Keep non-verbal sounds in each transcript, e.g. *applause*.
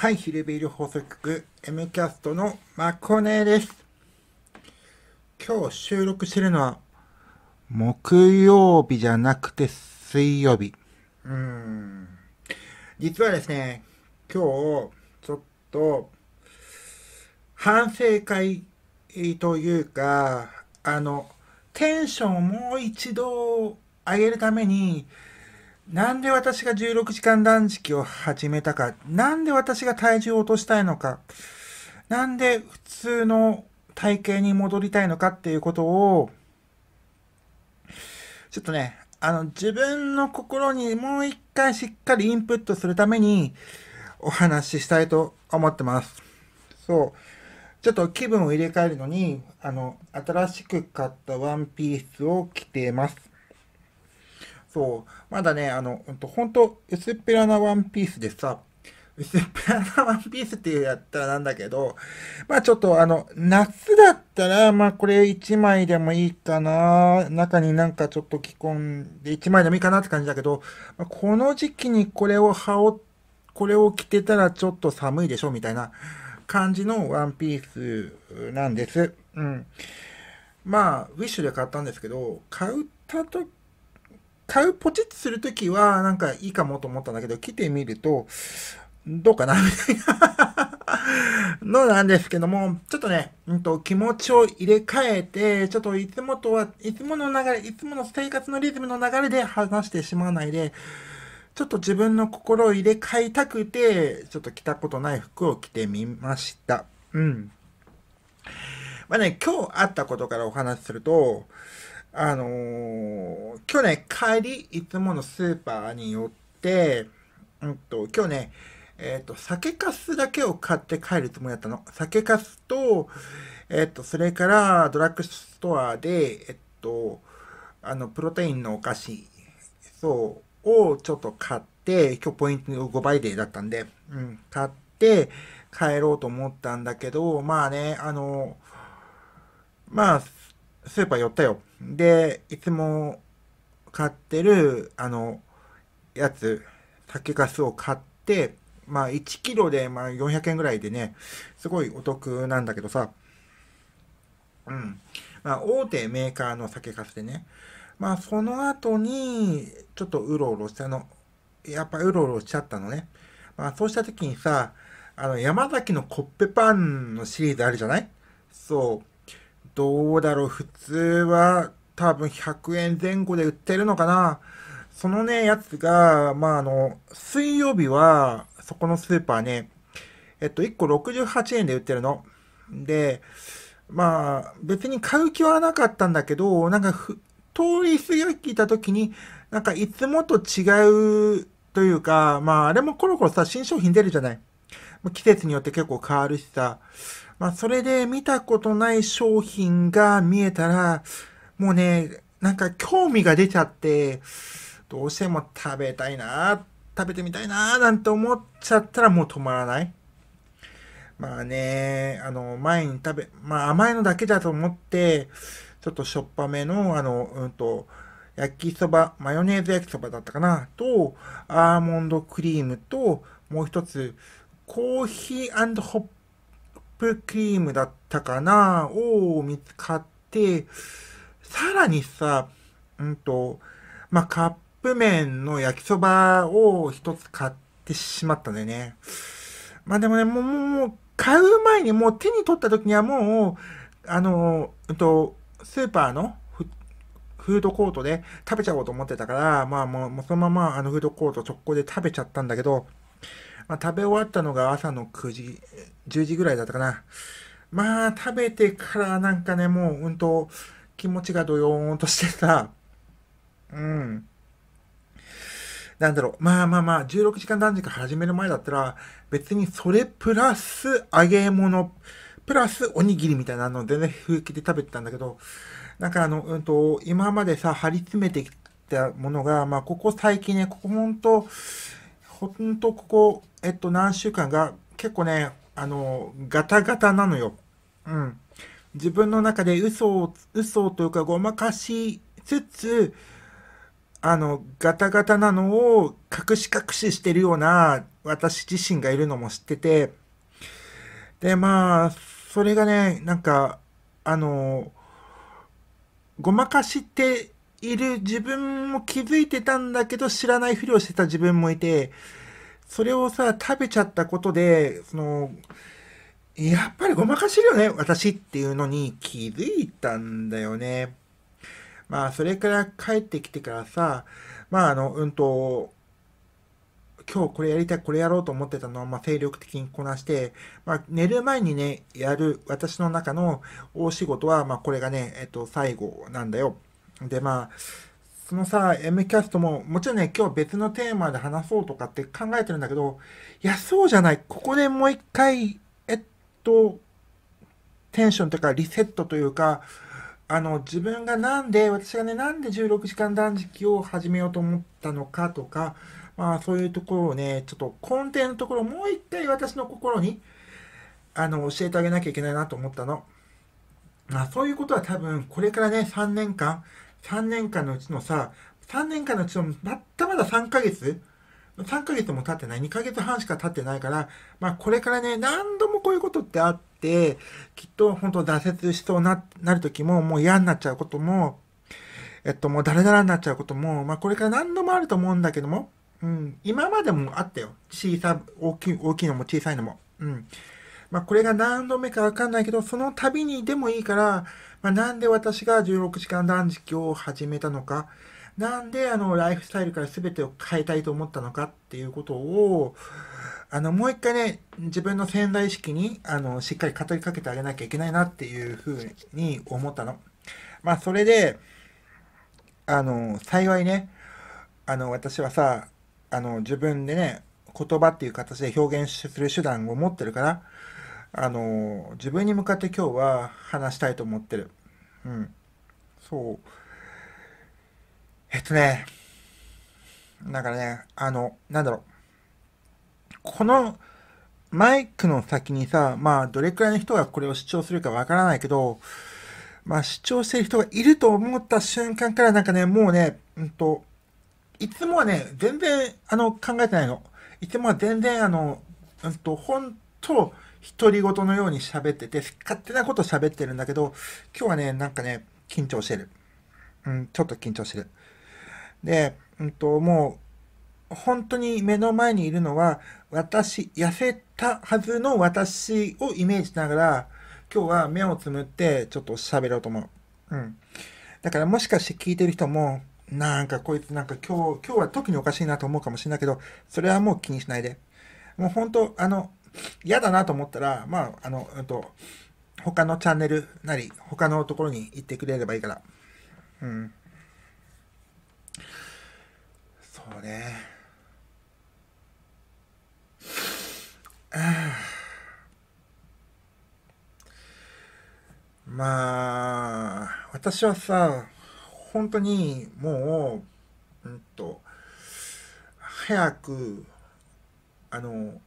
はい、ヒルビール放送局 M キャストのマコネです。今日収録してるのは木曜日じゃなくて水曜日。うん。実はですね、今日ちょっと反省会というか、あの、テンションをもう一度上げるために、なんで私が16時間断食を始めたか、なんで私が体重を落としたいのか、なんで普通の体型に戻りたいのかっていうことを、ちょっとね、あの、自分の心にもう一回しっかりインプットするためにお話ししたいと思ってます。そう。ちょっと気分を入れ替えるのに、あの、新しく買ったワンピースを着てます。そう、まだね、あの、ほんと、薄っぺらなワンピースでさ、薄っぺらなワンピースってやったらなんだけど、まあちょっとあの、夏だったら、まあこれ1枚でもいいかな、中になんかちょっと着込んで1枚でもいいかなって感じだけど、まあ、この時期にこれを羽織、これを着てたらちょっと寒いでしょみたいな感じのワンピースなんです。うん。まあ、ウィッシュで買ったんですけど、買った時買うポチッとするときは、なんかいいかもと思ったんだけど、来てみると、どうかなみたいなのなんですけども、ちょっとね、うんと、気持ちを入れ替えて、ちょっといつもとは、いつもの流れ、いつもの生活のリズムの流れで話してしまわないで、ちょっと自分の心を入れ替えたくて、ちょっと着たことない服を着てみました。うん。まあね、今日あったことからお話しすると、あのー、去年帰り、いつものスーパーに寄って、うんと、今日ね、えっ、ー、と、酒かすだけを買って帰るつもりだったの。酒かすと、えっ、ー、と、それからドラッグストアで、えっ、と、あの、プロテインのお菓子、そう、をちょっと買って、今日ポイント5倍デーだったんで、うん、買って帰ろうと思ったんだけど、まあね、あの、まあ、スーパー寄ったよ。で、いつも買ってる、あの、やつ、酒粕を買って、まあ1キロでまあ400円ぐらいでね、すごいお得なんだけどさ、うん。まあ大手メーカーの酒粕でね、まあその後に、ちょっとうろうろしたの、やっぱうろうろしちゃったのね。まあそうした時にさ、あの山崎のコッペパンのシリーズあるじゃないそう。どうだろう、普通は多分100円前後で売ってるのかな。そのね、やつが、まあ、あの、水曜日は、そこのスーパーね、えっと、1個68円で売ってるの。で、まあ、別に買う気はなかったんだけど、なんかふ、通り過ぎた時に、なんかいつもと違うというか、まあ、あれもコロコロさ、新商品出るじゃない。季節によって結構変わるしさ。まあ、それで見たことない商品が見えたら、もうね、なんか興味が出ちゃって、どうしても食べたいな、食べてみたいな、なんて思っちゃったらもう止まらない。まあね、あの、前に食べ、まあ甘いのだけだと思って、ちょっとしょっぱめの、あの、うんと、焼きそば、マヨネーズ焼きそばだったかな、と、アーモンドクリームと、もう一つ、コーヒーホップクリームだったかなを見つかって、さらにさ、うんと、まあ、カップ麺の焼きそばを一つ買ってしまったんだよね。まあ、でもね、もう、もう、買う前にもう手に取った時にはもう、あの、うんと、スーパーのフードコートで食べちゃおうと思ってたから、まあもう、そのままあのフードコート直行で食べちゃったんだけど、まあ、食べ終わったのが朝の9時、10時ぐらいだったかな。まあ、食べてからなんかね、もう、うんと、気持ちがどよーんとしてさ、うん。なんだろう、まあまあまあ、16時間断食始める前だったら、別にそれプラス揚げ物、プラスおにぎりみたいなの全然風気で食べてたんだけど、なんかあの、うんと、今までさ、張り詰めてきたものが、まあ、ここ最近ね、ここほんと、ほんとここ、えっと、何週間が結構ね、あの、ガタガタなのよ。うん。自分の中で嘘を、嘘というかごまかしつつ、あの、ガタガタなのを隠し隠ししてるような私自身がいるのも知ってて、で、まあ、それがね、なんか、あの、ごまかしている自分も気づいてたんだけど知らないふりをしてた自分もいて、それをさ、食べちゃったことで、その、やっぱりごまかしてるよね、私っていうのに気づいたんだよね。まあ、それから帰ってきてからさ、まあ、あの、うんと、今日これやりたい、これやろうと思ってたのを、まあ、精力的にこなして、まあ、寝る前にね、やる私の中の大仕事は、まあ、これがね、えっと、最後なんだよ。でまあそのさ M キャストももちろんね今日別のテーマで話そうとかって考えてるんだけどいやそうじゃないここでもう一回えっとテンションというかリセットというかあの自分がなんで私がねなんで16時間断食を始めようと思ったのかとかまあそういうところをねちょっと根底のところをもう一回私の心にあの教えてあげなきゃいけないなと思ったの。まあ、そういうことは多分これからね3年間3年間のうちのさ、3年間のうちのまったまだ3ヶ月3ヶ月も経ってない、2ヶ月半しか経ってないから、まあこれからね、何度もこういうことってあって、きっと本当挫折しそうな、なる時も、もう嫌になっちゃうことも、えっともうダラダラになっちゃうことも、まあこれから何度もあると思うんだけども、うん、今までもあったよ。小さ、大きい、大きいのも小さいのも。うん。まあこれが何度目かわかんないけど、その度にでもいいから、まあ、なんで私が16時間断食を始めたのか、なんであのライフスタイルから全てを変えたいと思ったのかっていうことを、あの、もう一回ね、自分の潜在意識に、あの、しっかり語りかけてあげなきゃいけないなっていうふうに思ったの。まあ、それで、あの、幸いね、あの、私はさ、あの、自分でね、言葉っていう形で表現する手段を持ってるから、あの自分に向かって今日は話したいと思ってる。うん。そう。えっとね、だからね、あの、なんだろう。このマイクの先にさ、まあ、どれくらいの人がこれを視聴するかわからないけど、まあ、視聴してる人がいると思った瞬間からなんかね、もうね、うんと、いつもはね、全然、あの、考えてないの。いつもは全然、あの、うんと、本当独り言のように喋ってて、勝手なこと喋ってるんだけど、今日はね、なんかね、緊張してる。うん、ちょっと緊張してる。で、うんと、もう、本当に目の前にいるのは、私、痩せたはずの私をイメージしながら、今日は目をつむって、ちょっと喋ろうと思う。うん。だからもしかして聞いてる人も、なんかこいつなんか今日、今日は特におかしいなと思うかもしれないけど、それはもう気にしないで。もう本当、あの、嫌だなと思ったら、まあ、あの、あと、他のチャンネルなり、他のところに行ってくれればいいから。うん。そうね。*sighs* まあ、私はさ、本当にもう、うんと、早く、あの、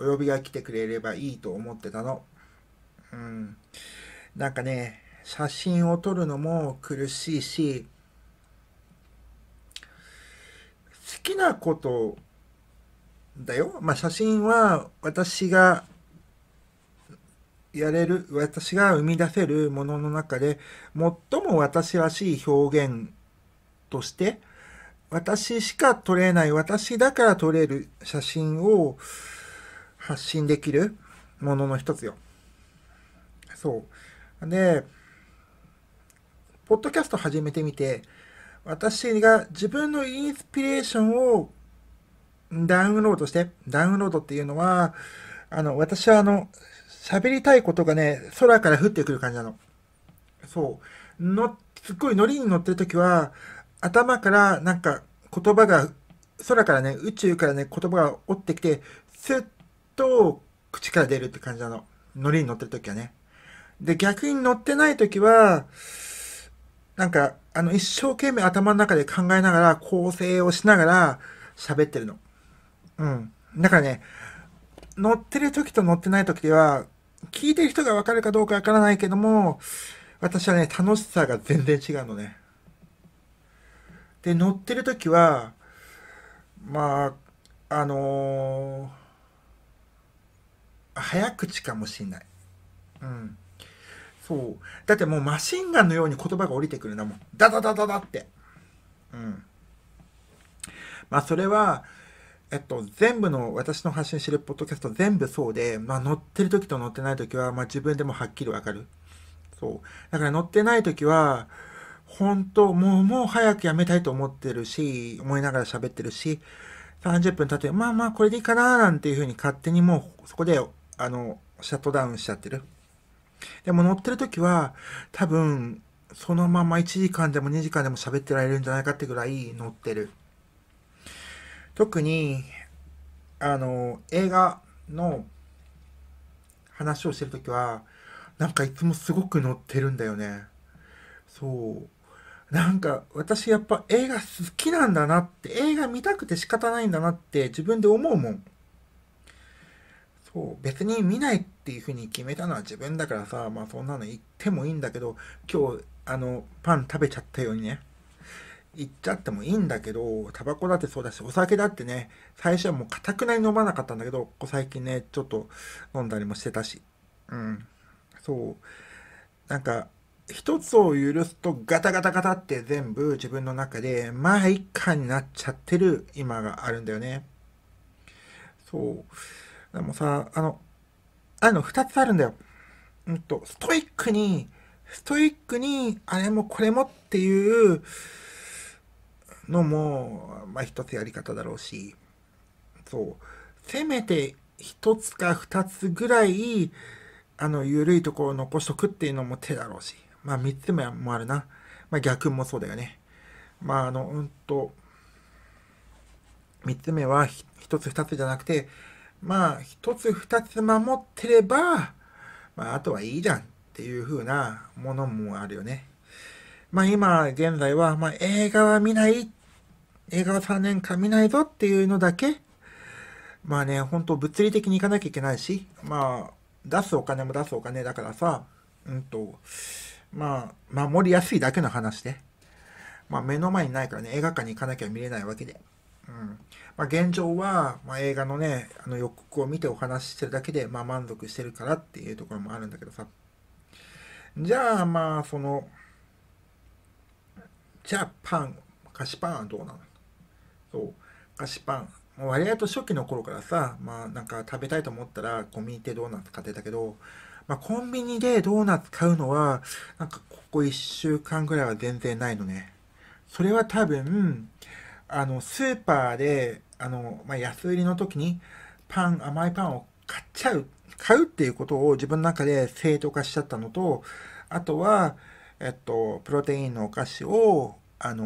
お呼びが来てくれればいいと思ってたの。うん。なんかね、写真を撮るのも苦しいし、好きなことだよ。まあ、写真は私がやれる、私が生み出せるものの中で、最も私らしい表現として、私しか撮れない、私だから撮れる写真を、発信できるものの一つよ。そう。で、ポッドキャスト始めてみて、私が自分のインスピレーションをダウンロードして、ダウンロードっていうのは、あの、私はあの、喋りたいことがね、空から降ってくる感じなの。そう。の、すっごいノリに乗ってるときは、頭からなんか言葉が、空からね、宇宙からね、言葉が落ってきて、スッと口から出るって感じなの。ノリに乗ってる時はね。で、逆に乗ってない時は、なんか、あの、一生懸命頭の中で考えながら、構成をしながら喋ってるの。うん。だからね、乗ってる時と乗ってない時では、聞いてる人がわかるかどうかわからないけども、私はね、楽しさが全然違うのね。で、乗ってる時は、まあ、あのー早口かもしんない。うん。そう。だってもうマシンガンのように言葉が降りてくるんだもん。ダダダダダって。うん。まあそれは、えっと、全部の私の発信してるポッドキャスト全部そうで、まあ、乗ってる時と乗ってない時は、まあ、自分でもはっきりわかる。そう。だから乗ってない時は、本当もう、もう早くやめたいと思ってるし、思いながら喋ってるし、30分経って、まあまあこれでいいかななんていうふうに勝手にもうそこであの、シャットダウンしちゃってる。でも乗ってる時は、多分、そのまま1時間でも2時間でも喋ってられるんじゃないかってぐらい乗ってる。特に、あの、映画の話をしてる時は、なんかいつもすごく乗ってるんだよね。そう。なんか私やっぱ映画好きなんだなって、映画見たくて仕方ないんだなって自分で思うもん。そう別に見ないっていうふうに決めたのは自分だからさまあそんなの言ってもいいんだけど今日あのパン食べちゃったようにね言っちゃってもいいんだけどタバコだってそうだしお酒だってね最初はもうかたくなに飲まなかったんだけどここ最近ねちょっと飲んだりもしてたしうんそうなんか一つを許すとガタガタガタって全部自分の中でまあ一貫になっちゃってる今があるんだよねそうでもさ、あの、あの、二つあるんだよ。うんと、ストイックに、ストイックに、あれもこれもっていうのも、まあ一つやり方だろうし、そう、せめて一つか二つぐらい、あの、緩いところを残しとくっていうのも手だろうし、まあ三つ目もあるな。まあ逆もそうだよね。まああの、うんと、三つ目は一つ二つじゃなくて、まあ、一つ二つ守ってれば、まあ、あとはいいじゃんっていう風なものもあるよね。まあ、今、現在は、まあ、映画は見ない、映画は3年間見ないぞっていうのだけ、まあね、本当物理的に行かなきゃいけないし、まあ、出すお金も出すお金だからさ、うんと、まあ、守りやすいだけの話で、まあ、目の前にないからね、映画館に行かなきゃ見れないわけで。うんまあ、現状は、まあ、映画のねあの予告を見てお話ししてるだけで、まあ、満足してるからっていうところもあるんだけどさじゃあまあそのじゃあパン菓子パンはどうなのそう菓子パン割合と初期の頃からさまあなんか食べたいと思ったらコンビニでドーナツ買ってたけどまあ、コンビニでドーナツ買うのは、なんかここ1週間ぐらいは全然ないのね。それは多分、あのスーパーであの、まあ、安売りの時にパン甘いパンを買っちゃう買うっていうことを自分の中で正当化しちゃったのとあとは、えっと、プロテインのお菓子をあの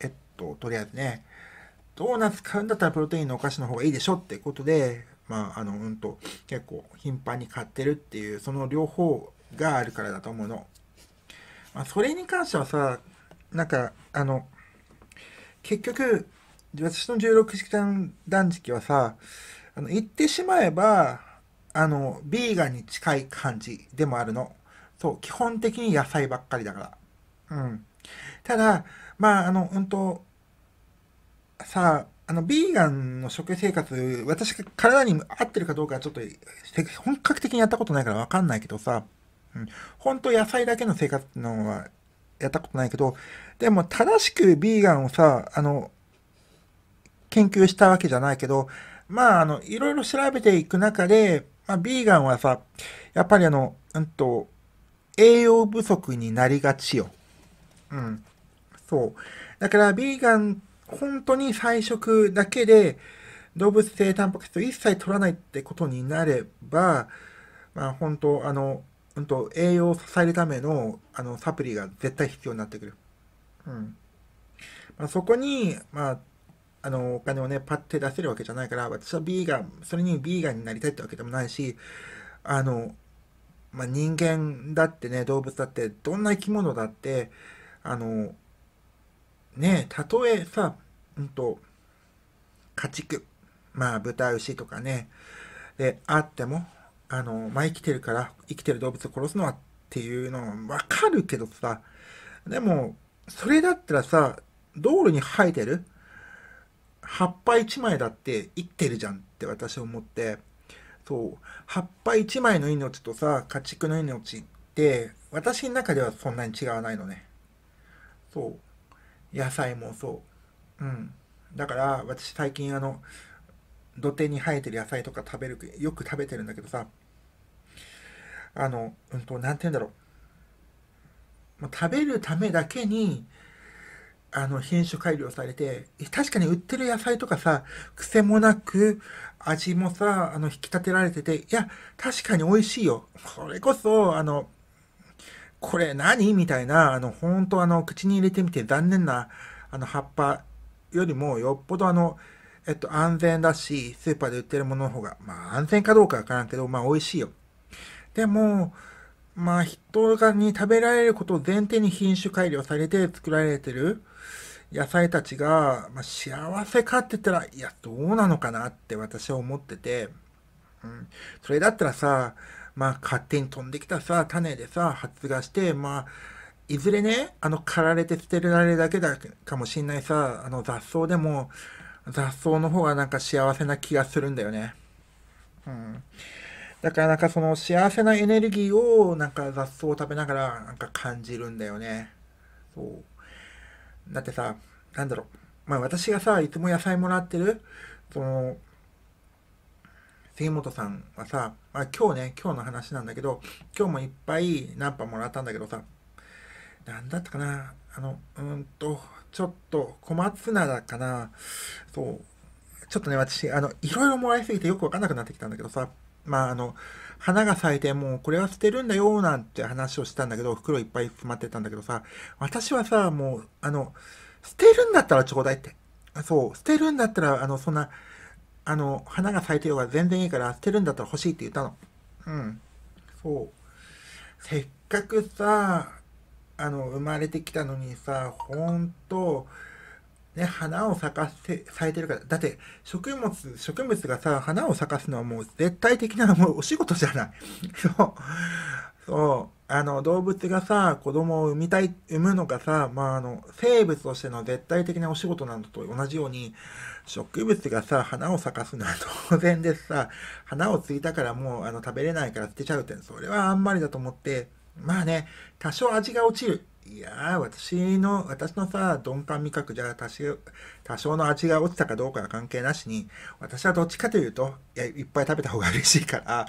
えっととりあえずねドーナツ買うんだったらプロテインのお菓子の方がいいでしょってことで、まあ、あのうんと結構頻繁に買ってるっていうその両方があるからだと思うの。まあ、それに関してはさなんかあの結局、私の16式断食はさ、あの言ってしまえば、あの、ビーガンに近い感じでもあるの。そう、基本的に野菜ばっかりだから。うん。ただ、まあ、あの、うんと、さあ、あの、ビーガンの食生活、私が体に合ってるかどうかちょっと、本格的にやったことないからわかんないけどさ、うん、本当野菜だけの生活ってのはやったことないけど、でも正しくビーガンをさ、あの、研究したわけじゃないけど、まあ、あの、いろいろ調べていく中で、まあ、ビーガンはさ、やっぱりあの、うんと、栄養不足になりがちよ。うん。そう。だから、ビーガン、本当に菜食だけで、動物性タンパク質を一切取らないってことになれば、まあ、本当、あの、うんと、栄養を支えるための、あの、サプリが絶対必要になってくる。うん。まあ、そこに、まあ、あの、お金をね、パッて出せるわけじゃないから、私はビーガン、それにビーガンになりたいってわけでもないし、あの、まあ、人間だってね、動物だって、どんな生き物だって、あの、ねたとえさ、うんと、家畜、まあ、豚、牛とかね、で、あっても、あの、まあ、生きてるから、生きてる動物を殺すのはっていうのはわかるけどさ、でも、それだったらさ、道路に生えてる葉っぱ1枚だって生きてるじゃんって私は思って、そう、葉っぱ1枚の命とさ、家畜の命って、私の中ではそんなに違わないのね。そう。野菜もそう。うん。だから、私最近あの、土手に生えてる野菜とか食べる、よく食べてるんだけどさ、あの、うんと、何て言うんだろう。ま食べるためだけに、あの、品種改良されて、確かに売ってる野菜とかさ、癖もなく、味もさ、あの、引き立てられてて、いや、確かに美味しいよ。それこそ、あの、これ何みたいな、あの、ほんとあの、口に入れてみて残念な、あの、葉っぱよりも、よっぽどあの、えっと、安全だし、スーパーで売ってるものの方が、まあ、安全かどうかわからんけど、まあ、美味しいよ。でも、まあ、人がに食べられることを前提に品種改良されて作られてる野菜たちが、まあ、幸せかって言ったら、いや、どうなのかなって私は思ってて、うん。それだったらさ、まあ、勝手に飛んできたさ、種でさ、発芽して、まあ、いずれね、あの、刈られて捨てられるだけだかもしんないさ、あの、雑草でも、雑草の方がなんか幸せな気がするんだよね。うん。だからなんかその幸せなエネルギーをなんか雑草を食べながらなんか感じるんだよね。そう。だってさ、なんだろう。まあ私がさ、いつも野菜もらってる、その、杉本さんはさ、まあ、今日ね、今日の話なんだけど、今日もいっぱいナンパもらったんだけどさ、何だったかなあの、うんと、ちょっと小松菜かな。そう。ちょっとね、私、あの、いろいろもらいすぎてよくわかんなくなってきたんだけどさ、まあ、あの、花が咲いてもうこれは捨てるんだよなんて話をしたんだけど、袋いっぱい詰まってたんだけどさ、私はさ、もう、あの、捨てるんだったらちょうだいって。そう、捨てるんだったら、あの、そんな、あの、花が咲いてようが全然いいから捨てるんだったら欲しいって言ったの。うん。そう。せっかくさ、あの生まれてきたのにさほんと、ね、花を咲かせ咲いてるからだって植物植物がさ花を咲かすのはもう絶対的なもうお仕事じゃない *laughs* そうそうあの動物がさ子供を産みたい産むのがさ、まあ、あの生物としての絶対的なお仕事なだと同じように植物がさ花を咲かすのは *laughs* 当然でさ花をついたからもうあの食べれないから捨てちゃうってそれはあんまりだと思って。まあね、多少味が落ちる。いや私の、私のさ、鈍感味覚じゃ多少、多少の味が落ちたかどうかは関係なしに、私はどっちかというと、いや、いっぱい食べた方が嬉しいから、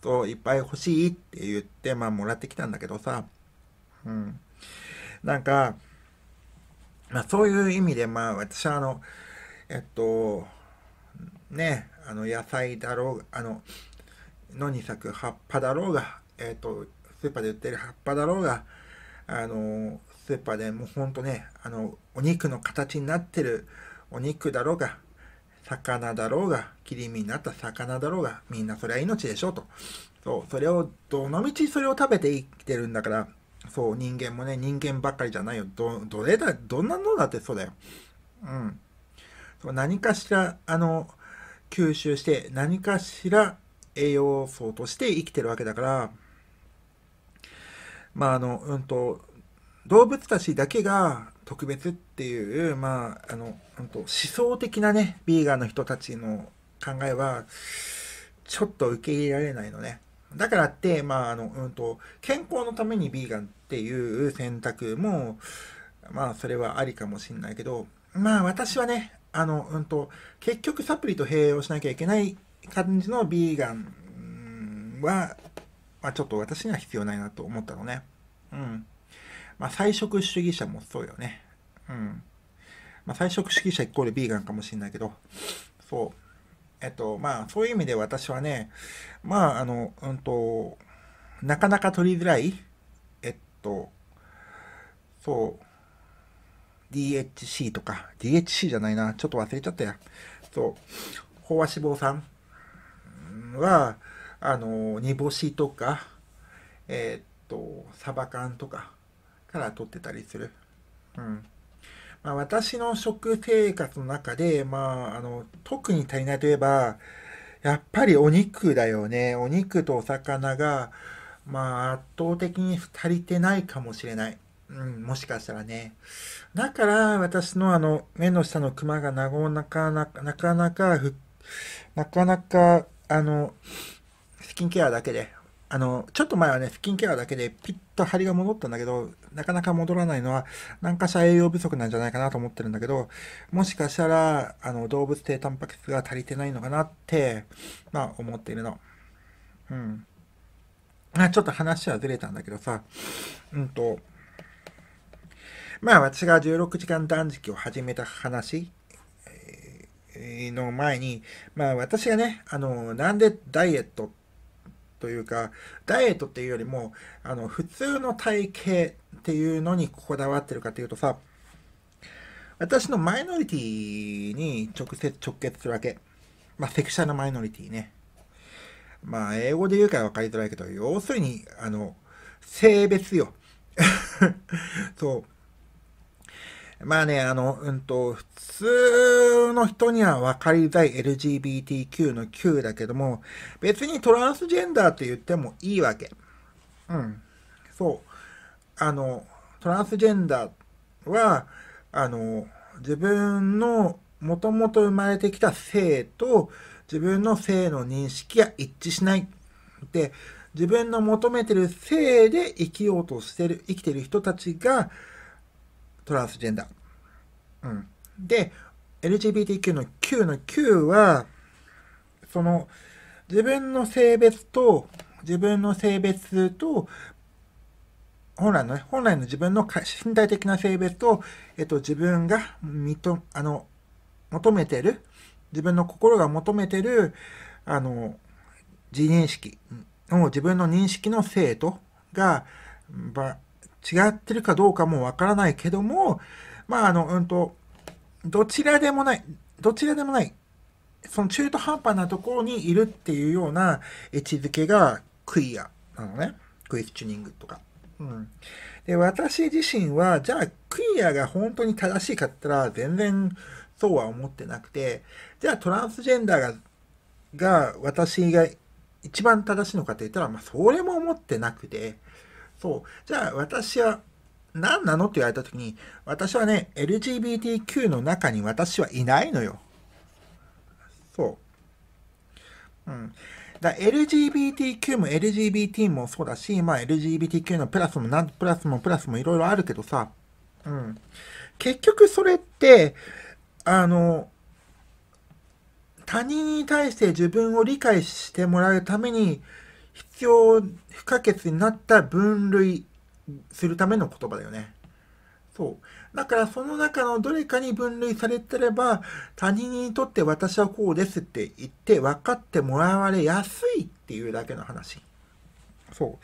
と、いっぱい欲しいって言って、まあ、もらってきたんだけどさ、うん。なんか、まあ、そういう意味で、まあ、私はあの、えっと、ね、あの、野菜だろうが、あの、野に咲く葉っぱだろうが、えっと、スーパーで売ってる葉っぱだろうが、あの、スーパーでもうほんとね、あの、お肉の形になってるお肉だろうが、魚だろうが、切り身になった魚だろうが、みんなそれは命でしょと。そう、それを、どのみちそれを食べて生きてるんだから、そう、人間もね、人間ばっかりじゃないよ。ど、どれだ、どんなのだってそうだよ。うん。そう何かしら、あの、吸収して、何かしら栄養素として生きてるわけだから、まああのうんと、動物たちだけが特別っていう、まああのうんと、思想的なね、ビーガンの人たちの考えは、ちょっと受け入れられないのね。だからって、まああのうんと、健康のためにビーガンっていう選択も、まあそれはありかもしんないけど、まあ私はね、あのうんと、結局サプリと併用しなきゃいけない感じのビーガンはまあ、ちょっと私には必要ないなと思ったのね。うん。まあ、菜食主義者もそうよね。うん。まあ、菜食主義者イコールビーガンかもしれないけど、そう。えっと、まあ、そういう意味で私はね、まあ、あの、うんと、なかなか取りづらい、えっと、そう、DHC とか、DHC じゃないな、ちょっと忘れちゃったや。そう、飽和脂肪酸は、あの煮干しとか、えー、っと、サバ缶とかから取ってたりする。うん。まあ、私の食生活の中で、まあ、あの、特に足りないといえば、やっぱりお肉だよね。お肉とお魚が、まあ、圧倒的に足りてないかもしれない。うん、もしかしたらね。だから、私のあの、目の下のクマがなかなか、なかなか、なかなか、あの、スキンケアだけで、あの、ちょっと前はね、スキンケアだけでピッと張りが戻ったんだけど、なかなか戻らないのは、何かしら栄養不足なんじゃないかなと思ってるんだけど、もしかしたら、あの、動物性タンパク質が足りてないのかなって、まあ、思っているの。うん。まあちょっと話はずれたんだけどさ、うんと、まあ私が16時間断食を始めた話の前に、まあ私がね、あの、なんでダイエットってというかダイエットっていうよりもあの普通の体型っていうのにこだわってるかっていうとさ私のマイノリティに直接直結するわけ。まあ、セクシャルマイノリティね。まあ、英語で言うから分かりづらいけど、要するに、あの、性別よ。*laughs* そう。まあね、あの、うんと、普通の人には分かりづらい LGBTQ の Q だけども、別にトランスジェンダーって言ってもいいわけ。うん。そう。あの、トランスジェンダーは、あの、自分のもともと生まれてきた性と自分の性の認識が一致しない。で、自分の求めてる性で生きようとしてる、生きてる人たちが、トランスジェンダー。うん、で LGBTQ の Q の Q はその自分の性別と自分の性別と本来のね、本来の自分の身体的な性別と、えっと、自分が認、あの、求めてる、自分の心が求めてる、あの、自認識の、自分の認識の生徒が、違ってるかどうかもわからないけども、まあ、あの、うんと、どちらでもない、どちらでもない、その中途半端なところにいるっていうような位置づけがクイアなのね。クエスチュニングとか。うん。で、私自身は、じゃあクイアが本当に正しいかったら全然そうは思ってなくて、じゃあトランスジェンダーが、が私が一番正しいのかって言ったら、まあ、それも思ってなくて、そう。じゃあ私は何なのって言われたときに、私はね、LGBTQ の中に私はいないのよ。そう。うん。だ LGBTQ も LGBT もそうだし、まあ LGBTQ のプラスもなんプラスもプラスもいろいろあるけどさ、うん。結局それって、あの、他人に対して自分を理解してもらうために必要不可欠になった分類するための言葉だよね。そう。だからその中のどれかに分類されてれば、他人にとって私はこうですって言って分かってもらわれやすいっていうだけの話。そ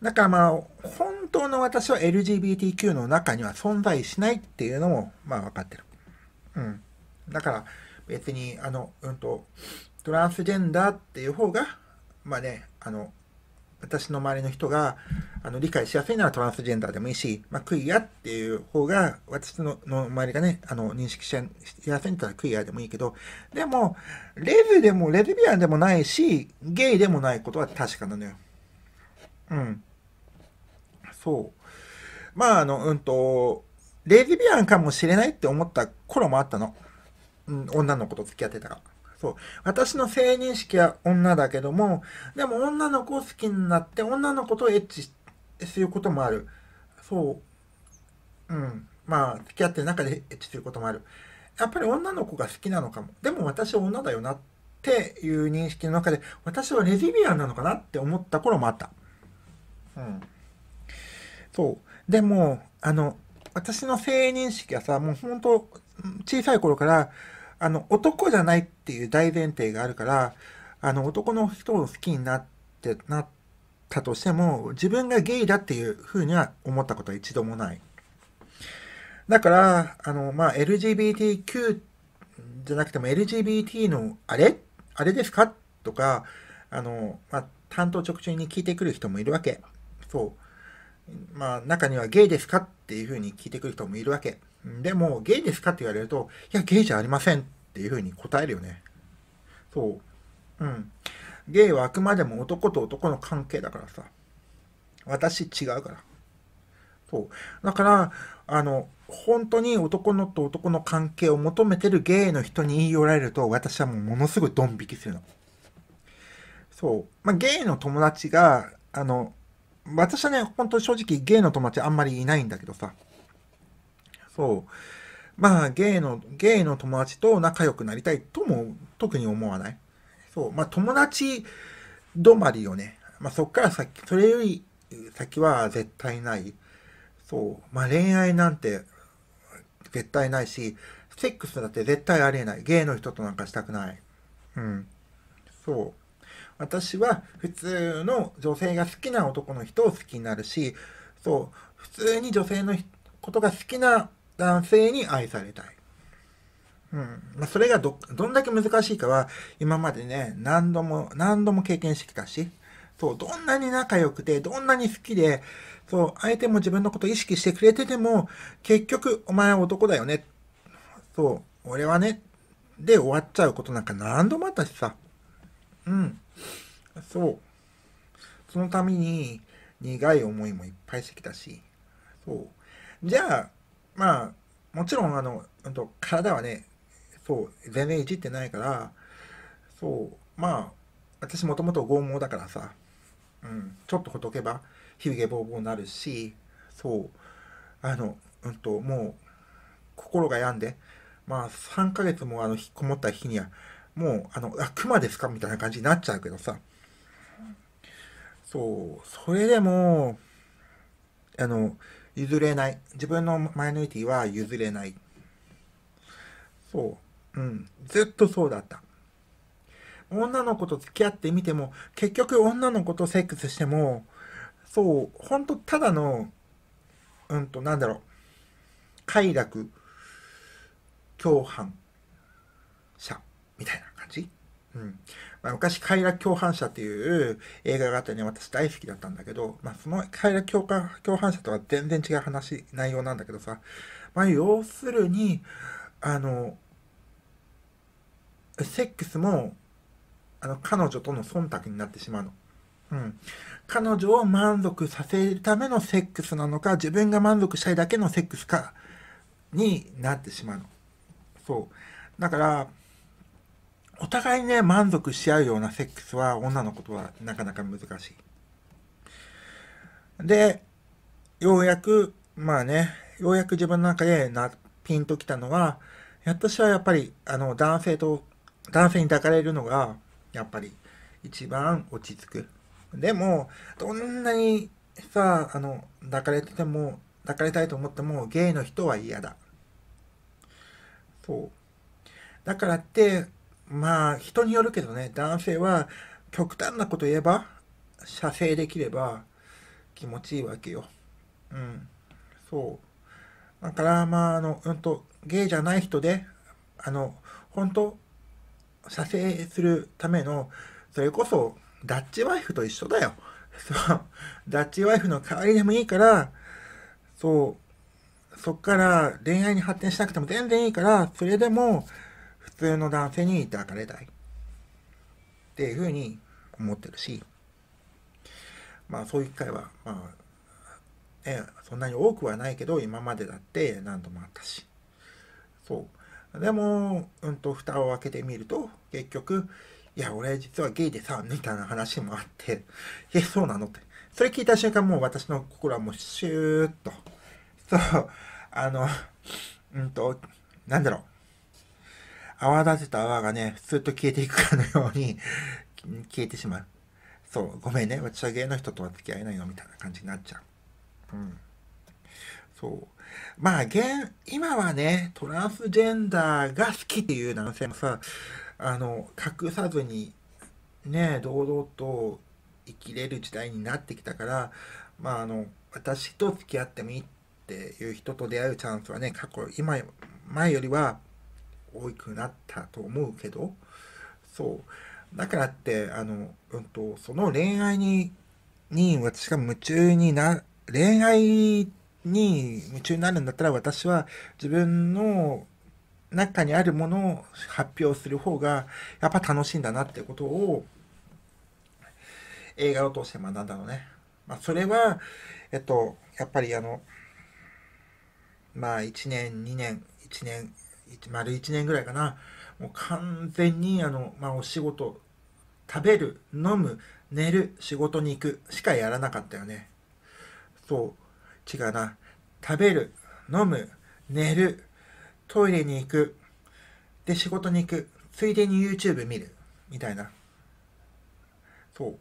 う。だからまあ、本当の私は LGBTQ の中には存在しないっていうのも、まあ分かってる。うん。だから別に、あの、うんと、トランスジェンダーっていう方が、まあね、あの、私の周りの人があの理解しやすいならトランスジェンダーでもいいし、まあ、クイアっていう方が私のの周りがねあの認識しやすいんらクイアでもいいけどでもレズでもレズビアンでもないしゲイでもないことは確かなのよ。うんそうまああのうんとレズビアンかもしれないって思った頃もあったの、うん、女の子と付き合ってたら。そう。私の性認識は女だけども、でも女の子を好きになって、女の子とエッチすることもある。そう。うん。まあ、付き合ってる中でエッチすることもある。やっぱり女の子が好きなのかも。でも私は女だよなっていう認識の中で、私はレズビアンなのかなって思った頃もあった。うん。そう。でも、あの、私の性認識はさ、もう本当小さい頃から、あの、男じゃないっていう大前提があるから、あの、男の人を好きになって、なったとしても、自分がゲイだっていうふうには思ったことは一度もない。だから、あの、まあ、LGBTQ じゃなくても LGBT のあれあれですかとか、あの、まあ、担当直中に聞いてくる人もいるわけ。そう。まあ、中にはゲイですかっていうふうに聞いてくる人もいるわけ。でも、ゲイですかって言われると、いや、ゲイじゃありませんっていうふうに答えるよね。そう。うん。ゲイはあくまでも男と男の関係だからさ。私違うから。そう。だから、あの、本当に男のと男の関係を求めてるゲイの人に言い寄られると、私はもうものすごいドン引きするの。そう。まあ、ゲイの友達が、あの、私はね、本当正直ゲイの友達あんまりいないんだけどさ。そう。まあ、ゲイの、ゲイの友達と仲良くなりたいとも特に思わない。そう。まあ、友達止まりよね。まあ、そっから先、それより先は絶対ない。そう。まあ、恋愛なんて絶対ないし、セックスだって絶対ありえない。ゲイの人となんかしたくない。うん。そう。私は普通の女性が好きな男の人を好きになるし、そう。普通に女性のことが好きな男性に愛されたい。うん。まあ、それがど、どんだけ難しいかは、今までね、何度も、何度も経験してきたし、そう、どんなに仲良くて、どんなに好きで、そう、相手も自分のこと意識してくれてても、結局、お前は男だよね。そう、俺はね、で終わっちゃうことなんか何度もあったしさ。うん。そう。そのために、苦い思いもいっぱいしてきたし、そう。じゃあ、まあ、もちろん、あの、体はね、そう、全然いじってないから、そう、まあ、私もともと剛毛だからさ、うん、ちょっとほっとけば、ひげぼうぼうになるし、そう、あの、うんと、もう、心が病んで、まあ、3ヶ月もあの、引っこもった日には、もう、あの、あ、熊ですかみたいな感じになっちゃうけどさ、そう、それでも、あの、譲れない。自分のマイノリティは譲れない。そう。うん。ずっとそうだった。女の子と付き合ってみても、結局女の子とセックスしても、そう、ほんとただの、うんと、なんだろう、快楽、共犯者、みたいな感じうん。まあ、昔、快楽共犯者っていう映画があってね、私大好きだったんだけど、まあ、その快楽共犯者とは全然違う話、内容なんだけどさ、まあ、要するに、あの、セックスも、あの、彼女との忖度になってしまうの。うん。彼女を満足させるためのセックスなのか、自分が満足したいだけのセックスか、になってしまうの。そう。だから、お互いね、満足し合うようなセックスは女の子とはなかなか難しい。で、ようやく、まあね、ようやく自分の中でなピンときたのは、私はやっぱり、あの、男性と、男性に抱かれるのが、やっぱり、一番落ち着く。でも、どんなにさ、あの、抱かれてても、抱かれたいと思っても、ゲイの人は嫌だ。そう。だからって、まあ人によるけどね男性は極端なこと言えば射精できれば気持ちいいわけようんそうだからまああのうんとゲイじゃない人であの本当射精するためのそれこそダッチワイフと一緒だよそうダッチワイフの代わりでもいいからそうそっから恋愛に発展しなくても全然いいからそれでも普通の男性に抱かれたいっていうふうに思ってるし、まあそういう機会は、まあ、ね、そんなに多くはないけど、今までだって何度もあったし。そう。でも、うんと、蓋を開けてみると、結局、いや、俺実はゲイでさ、みたいな話もあって、*laughs* え、そうなのって。それ聞いた瞬間、もう私の心はもうシューッと、そう、あの、うんと、なんだろう、泡立てた泡がね、スッと消えていくかのように消えてしまう。そう、ごめんね、私は芸の人とは付き合えないのみたいな感じになっちゃう。うん。そう。まあ、現、今はね、トランスジェンダーが好きっていう男性もさ、あの、隠さずに、ね、堂々と生きれる時代になってきたから、まあ、あの、私と付き合ってもいいっていう人と出会うチャンスはね、過去、今、前よりは多くなったと思うけどそうだからってあの、うんと、その恋愛にに私が夢中にな恋愛に夢中になるんだったら私は自分の中にあるものを発表する方がやっぱ楽しいんだなってことを映画を通して学んだのね。まあ、それは、えっと、やっぱりあの、まあ1年、2年、1年、丸1年ぐらいかな、もう完全に、あの、まあ、お仕事、食べる、飲む、寝る、仕事に行くしかやらなかったよね。そう、違うな。食べる、飲む、寝る、トイレに行く、で、仕事に行く、ついでに YouTube 見る、みたいな。そう。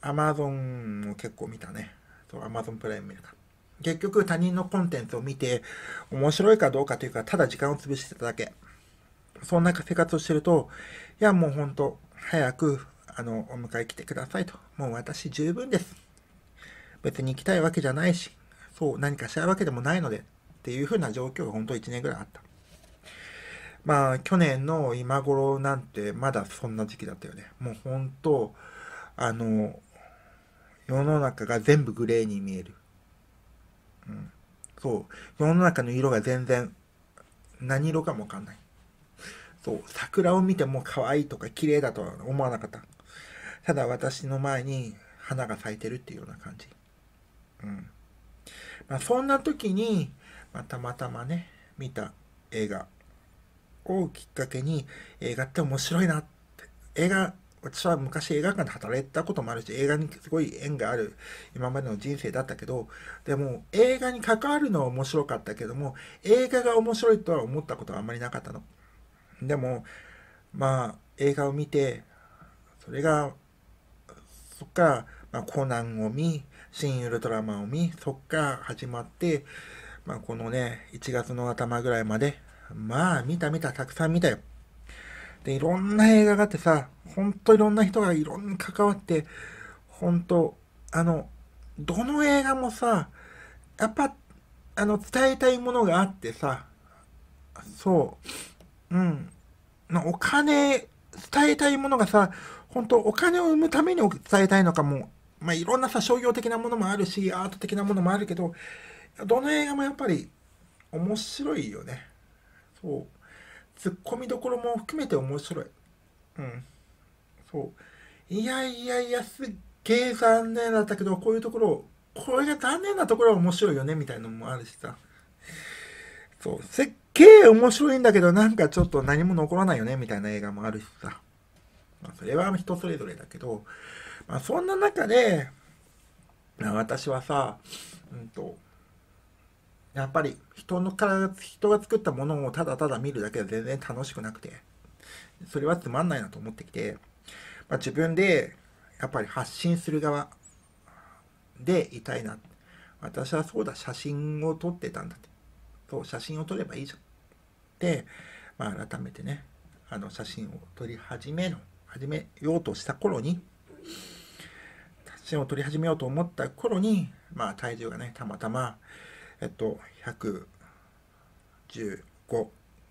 アマゾンも結構見たね。そう、アマゾンプライム見るか。結局他人のコンテンツを見て面白いかどうかというかただ時間を潰してただけそんな生活をしてるといやもうほんと早くあのお迎え来てくださいともう私十分です別に行きたいわけじゃないしそう何かしたいわけでもないのでっていう風な状況が本当1年ぐらいあったまあ去年の今頃なんてまだそんな時期だったよねもう本当あの世の中が全部グレーに見えるうん。そう。世の中の色が全然、何色かもわかんない。そう。桜を見ても可愛いとか綺麗だとは思わなかった。ただ私の前に花が咲いてるっていうような感じ。うん。まあ、そんな時に、まあ、たまたまね、見た映画をきっかけに、映画って面白いなって、映画私は昔映画館で働いたこともあるし、映画にすごい縁がある今までの人生だったけど、でも映画に関わるのは面白かったけども、映画が面白いとは思ったことはあんまりなかったの。でも、まあ映画を見て、それが、そっから、まあ、コナンを見、新ウルトラマンを見、そっから始まって、まあこのね、1月の頭ぐらいまで、まあ見た見た、たくさん見たよ。で、いろんな映画があってさ、ほんといろんな人がいろんな関わって、ほんと、あの、どの映画もさ、やっぱ、あの、伝えたいものがあってさ、そう、うん、お金、伝えたいものがさ、本当お金を生むために伝えたいのかも、まあ、いろんなさ、商業的なものもあるし、アート的なものもあるけど、どの映画もやっぱり面白いよね。そう。ツッコミどころも含めて面白い。うん。そう。いやいやいや、すっげえ残念だったけど、こういうところ、これが残念なところは面白いよね、みたいなのもあるしさ。そう。すっげえ面白いんだけど、なんかちょっと何も残らないよね、みたいな映画もあるしさ。まあ、それは人それぞれだけど、まあ、そんな中で、まあ、私はさ、うんと、やっぱり人の体、人が作ったものをただただ見るだけで全然楽しくなくてそれはつまんないなと思ってきて、まあ、自分でやっぱり発信する側でいたいな私はそうだ写真を撮ってたんだってそう写真を撮ればいいじゃんって、まあ、改めてねあの写真を撮り始めの始めようとした頃に写真を撮り始めようと思った頃にまあ体重がねたまたまえっと、115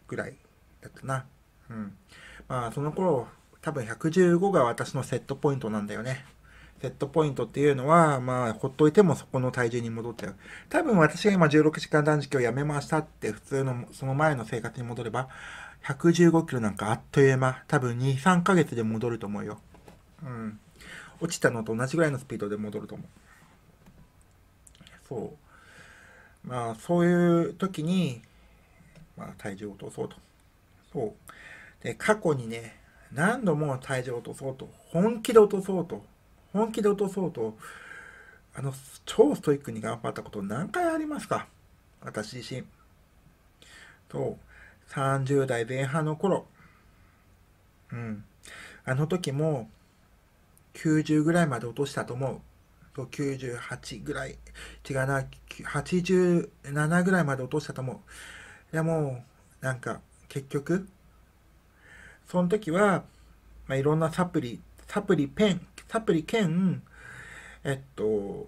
ぐらいだったな。うん。まあ、その頃、多分115が私のセットポイントなんだよね。セットポイントっていうのは、まあ、ほっといてもそこの体重に戻っちゃう。多分私が今16時間断食をやめましたって普通の、その前の生活に戻れば、115キロなんかあっという間、多分2、3ヶ月で戻ると思うよ。うん。落ちたのと同じぐらいのスピードで戻ると思う。そう。まあ、そういう時に、まあ、体重を落とそうと。そう。で、過去にね、何度も体重を落とそうと、本気で落とそうと、本気で落とそうと、あの、超ストイックに頑張ったこと何回ありますか私自身。そう。30代前半の頃。うん。あの時も、90ぐらいまで落としたと思う。98ぐらい、違うな、87ぐらいまで落としたと思う。でも、なんか、結局、その時は、まあ、いろんなサプリ、サプリペン、サプリ兼、えっと、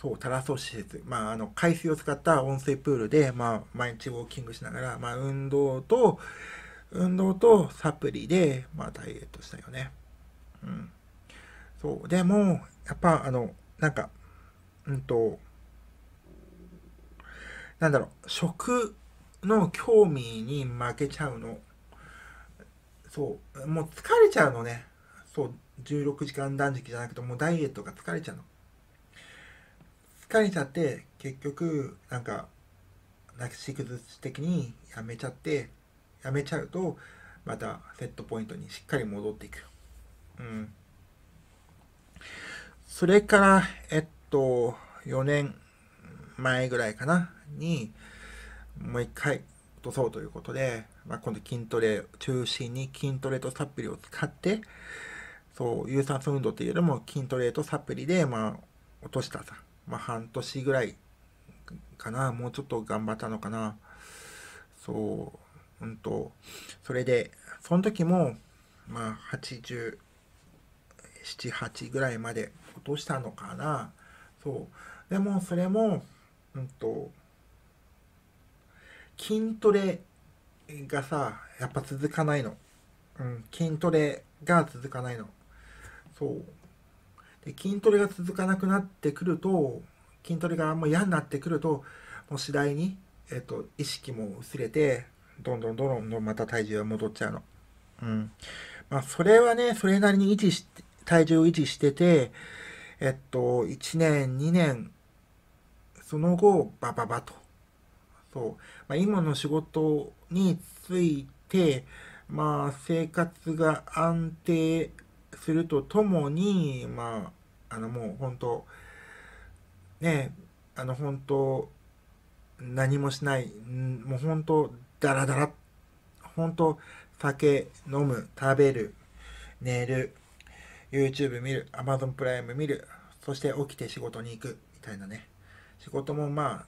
そう、タラソ施設、まあ、あの、海水を使った温水プールで、まあ、毎日ウォーキングしながら、まあ、運動と、運動とサプリで、まあ、ダイエットしたよね。うん。そう、でも、やっぱ、あの、なんか、うんと、なんだろう、食の興味に負けちゃうの。そう、もう疲れちゃうのね。そう、16時間断食じゃなくて、もうダイエットが疲れちゃうの。疲れちゃって、結局、なんか、なし崩し的にやめちゃって、やめちゃうと、またセットポイントにしっかり戻っていく。うん。それから、えっと、4年前ぐらいかな、に、もう一回落とそうということで、まあ、今度筋トレ中心に筋トレとサプリを使って、そう、有酸素運動っていうよりも筋トレとサプリで、まあ、落としたさ、まあ、半年ぐらいかな、もうちょっと頑張ったのかな。そう、うんと、それで、その時も、まあ、87、8ぐらいまでことしたのかなそうでもそれも、うんと、筋トレがさやっぱ続かないの、うん、筋トレが続かないのそうで筋トレが続かなくなってくると筋トレがもう嫌になってくるともう次第に、えっと、意識も薄れてどんどんどんどんまた体重が戻っちゃうの。うんまあ、それはねそれなりに維持し体重を維持しててえっと、1年、2年、その後、バババと。そう。まあ、今の仕事について、まあ、生活が安定するとともに、まあ、あの、もう本当、ね、あの、本当、何もしない、もう本当、ダラダラ。本当、酒飲む、食べる、寝る、YouTube 見る、Amazon プライム見る、そして起きて仕事に行く、みたいなね。仕事もま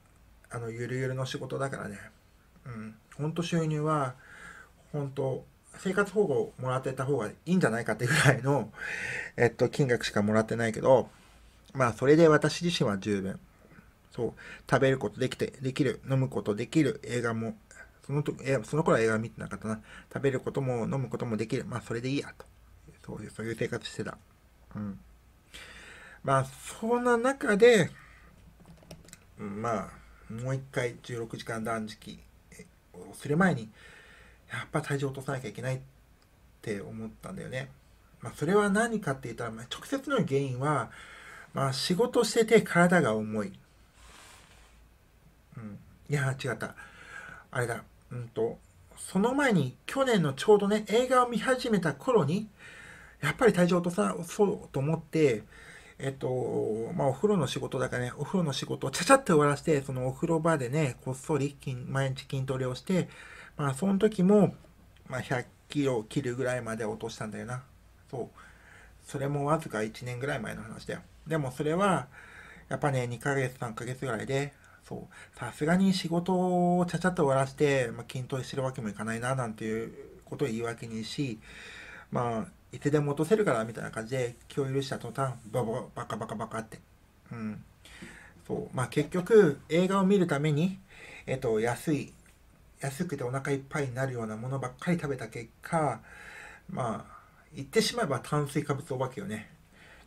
あ、あの、ゆるゆるの仕事だからね。うん。ほんと収入は、本当生活保護をもらってた方がいいんじゃないかってぐらいの、*laughs* えっと、金額しかもらってないけど、まあ、それで私自身は十分。そう。食べることできて、できる。飲むことできる。映画も、そのと、その頃は映画見てなかったな。食べることも飲むこともできる。まあ、それでいいや、と。そうそういう生活してた。うん。まあ、そんな中で、まあ、もう一回16時間断食をする前に、やっぱ体重を落とさなきゃいけないって思ったんだよね。まあ、それは何かって言ったら、まあ、直接の原因は、まあ、仕事してて体が重い。うん。いや、違った。あれだ。うんと、その前に去年のちょうどね、映画を見始めた頃に、やっぱり体重落とさそうと思って、えっと、まあ、お風呂の仕事だからね、お風呂の仕事をちゃちゃっと終わらして、そのお風呂場でね、こっそり毎日筋トレをして、まあ、その時も、まあ、100キロ切るぐらいまで落としたんだよな。そう。それもわずか1年ぐらい前の話だよ。でもそれは、やっぱね、2ヶ月、3ヶ月ぐらいで、そう、さすがに仕事をちゃちゃっと終わらして、まあ、筋トレしてるわけもいかないな、なんていうことを言い訳にし、まあ、いつでも落とせるからみたいな感じで気を許した途端バババカバカバカってうんそうまあ結局映画を見るためにえっと安い安くてお腹いっぱいになるようなものばっかり食べた結果まあ言ってしまえば炭水化物お化けよね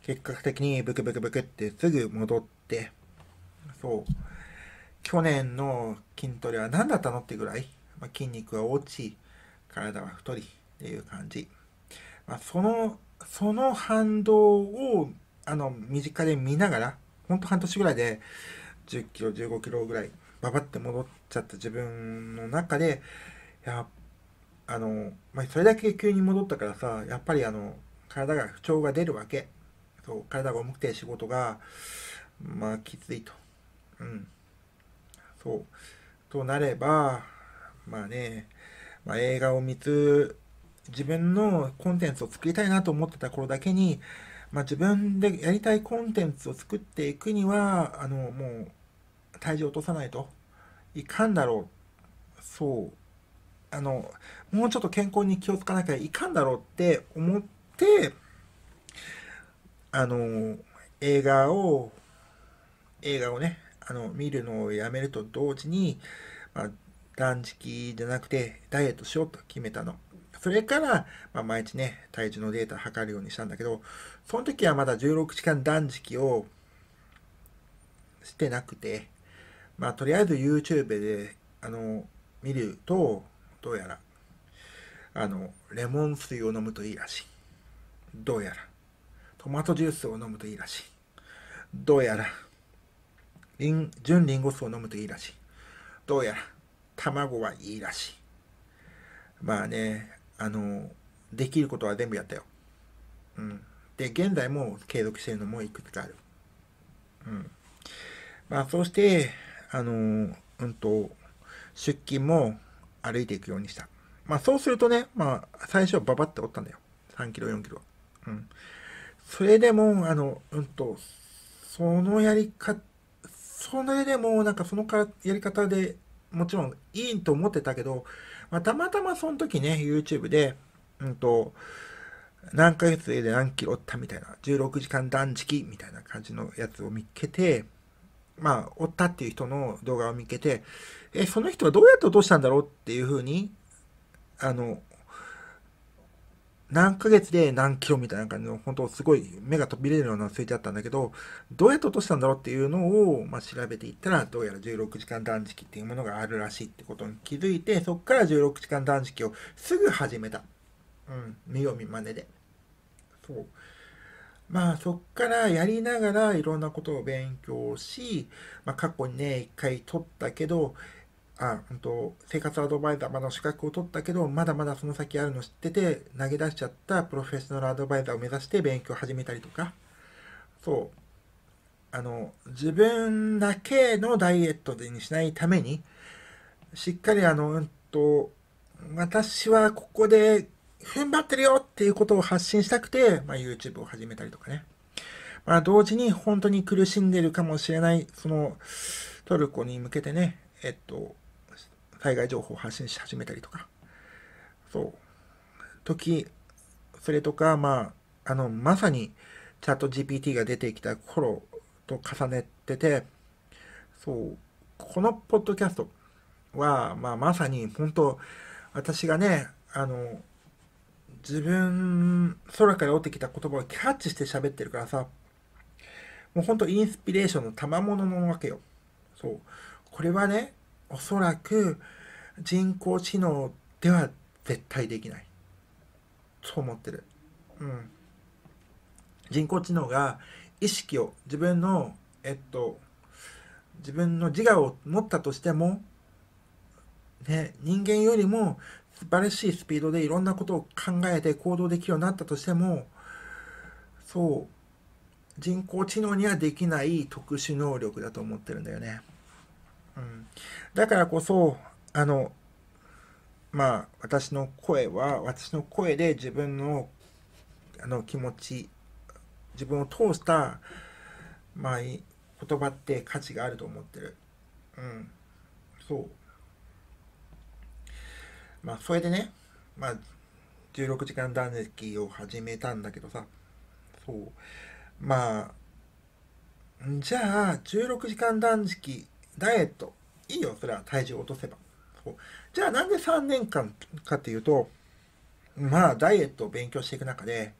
結果的にブクブクブクってすぐ戻ってそう去年の筋トレは何だったのってぐらい、まあ、筋肉は落ち体は太りっていう感じまあ、その、その反動を、あの、身近で見ながら、ほんと半年ぐらいで、10キロ、15キロぐらい、ババって戻っちゃった自分の中で、や、あの、まあ、それだけ急に戻ったからさ、やっぱりあの、体が不調が出るわけ。そう、体が重くて仕事が、まあ、きついと。うん。そう。となれば、まあね、まあ、映画を見つ自分のコンテンツを作りたいなと思ってた頃だけに、まあ、自分でやりたいコンテンツを作っていくにはあのもう体重を落とさないといかんだろうそうあのもうちょっと健康に気をつかなきゃいかんだろうって思ってあの映画を映画をねあの見るのをやめると同時に、まあ、断食じゃなくてダイエットしようと決めたの。それから、まあ、毎日ね、体重のデータを測るようにしたんだけど、その時はまだ16時間断食をしてなくて、まあ、とりあえず YouTube で、あの、見ると、どうやら、あの、レモン水を飲むといいらしい。どうやら。トマトジュースを飲むといいらしい。どうやら。リン純リンゴ酢を飲むといいらしい。どうやら。卵はいいらしい。まあね、あの、できることは全部やったよ。うん。で、現在も継続してるのもいくつかある。うん。まあ、そうして、あの、うんと、出勤も歩いていくようにした。まあ、そうするとね、まあ、最初はババっておったんだよ。3キロ、4キロは。うん。それでも、あの、うんと、そのやり方、それでも、なんかそのかやり方でもちろんいいと思ってたけど、まあ、たまたまその時ね、YouTube で、うんと、何ヶ月で何キロおったみたいな、16時間断食みたいな感じのやつを見っけて、まあ、おったっていう人の動画を見っけて、え、その人はどうやって落としたんだろうっていうふうに、あの、何ヶ月で何キロみたいな感じの、本当すごい目が飛び出るような数字だったんだけど、どうやって落としたんだろうっていうのを、まあ、調べていったら、どうやら16時間断食っていうものがあるらしいってことに気づいて、そっから16時間断食をすぐ始めた。うん、見よう見まねで。そう。まあそっからやりながらいろんなことを勉強し、まあ過去にね、一回取ったけど、あ、本当生活アドバイザー、まだ資格を取ったけど、まだまだその先あるの知ってて、投げ出しちゃったプロフェッショナルアドバイザーを目指して勉強を始めたりとか、そう、あの、自分だけのダイエットでにしないために、しっかりあの、うんと、私はここで踏ん張ってるよっていうことを発信したくて、まあ、YouTube を始めたりとかね。まあ、同時に本当に苦しんでるかもしれない、その、トルコに向けてね、えっと、災害情報を発信し始めたりとか、そう、時、それとか、まあ、あの、まさにチャット GPT が出てきた頃と重ねてて、そう、このポッドキャストは、まあ、まさに、本当私がね、あの、自分、空から落ってきた言葉をキャッチして喋ってるからさ、もうほんとインスピレーションの賜物のわけよ。そう。これはね、おそらく人工知能では絶対できないと思ってる、うん、人工知能が意識を自分のえっと自分の自我を持ったとしてもね人間よりも素晴らしいスピードでいろんなことを考えて行動できるようになったとしてもそう人工知能にはできない特殊能力だと思ってるんだよね。うん、だからこそあのまあ私の声は私の声で自分のあの気持ち自分を通した、まあ、言葉って価値があると思ってる。うん、そうまあ、それでね、まあ、16時間断食を始めたんだけどさ、そう。まあ、じゃあ、16時間断食ダイエット。いいよ、それは体重を落とせば。じゃあなんで3年間かっていうと、まあ、ダイエットを勉強していく中で、